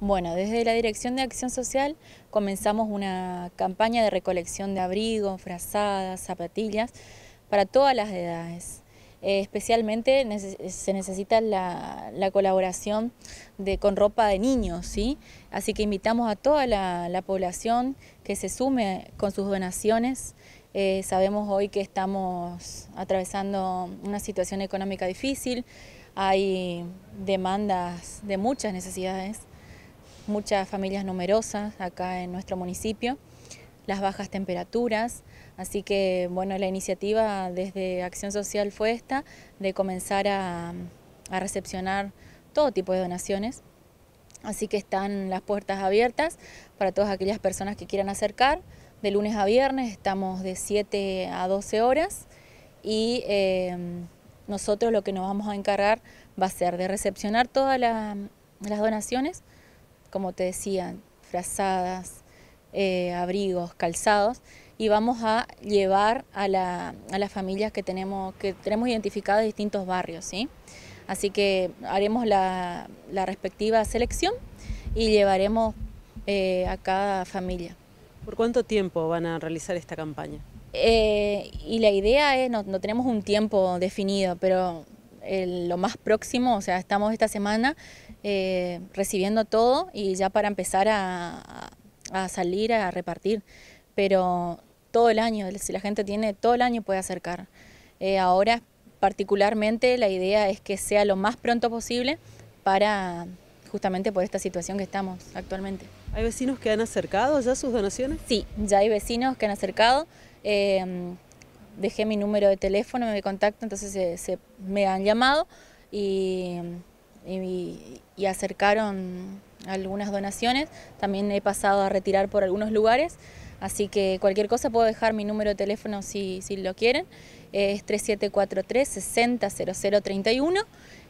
Bueno, desde la Dirección de Acción Social comenzamos una campaña de recolección de abrigos, frazadas, zapatillas para todas las edades. Eh, especialmente se necesita la, colaboración de, con ropa de niños, ¿sí? Así que invitamos a toda la, población que se sume con sus donaciones. Eh, sabemos hoy que estamos atravesando una situación económica difícil, hay demandas de muchas necesidades muchas familias numerosas acá en nuestro municipio, las bajas temperaturas, así que bueno, la iniciativa desde Acción Social fue esta, de comenzar a, a recepcionar todo tipo de donaciones. Así que están las puertas abiertas para todas aquellas personas que quieran acercar. De lunes a viernes estamos de 7 a 12 horas y em, nosotros lo que nos vamos a encargar va a ser de recepcionar todas las donaciones, como te decían, frazadas, eh, abrigos, calzados, y vamos a llevar a, la, las familias que tenemos, que tenemos identificadas distintos barrios. ¿sí? Así que haremos la, respectiva selección y llevaremos eh, a cada familia. ¿Por cuánto tiempo van a realizar esta campaña? Eh, y la idea es, no tenemos un tiempo definido, pero lo más próximo, o sea, estamos esta semana eh, recibiendo todo y ya para empezar a, salir, a repartir, pero todo el año, si la gente tiene, todo el año puede acercar. Eh, ahora particularmente la idea es que sea lo más pronto posible para justamente por esta situación que estamos actualmente. ¿Hay vecinos que han acercado ya sus donaciones? Sí, ya hay vecinos que han acercado. Eh, dejé mi número de teléfono, me contacto, entonces se, me han llamado y, acercaron algunas donaciones. También he pasado a retirar por algunos lugares, así que cualquier cosa puedo dejar mi número de teléfono si, lo quieren. Es 3743 60031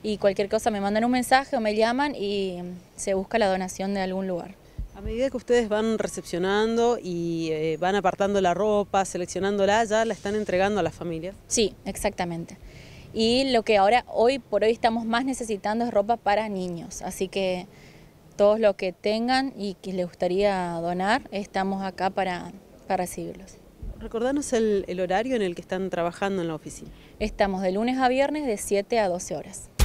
y cualquier cosa me mandan un mensaje o me llaman y se busca la donación de algún lugar. A medida que ustedes van recepcionando y eh, van apartando la ropa, seleccionándola, ya la están entregando a las familias. Sí, exactamente. Y lo que ahora, hoy por hoy, estamos más necesitando es ropa para niños. Así que todos los que tengan y que les gustaría donar, estamos acá para, para recibirlos. Recordanos el, el horario en el que están trabajando en la oficina. Estamos de lunes a viernes de 7 a 12 horas.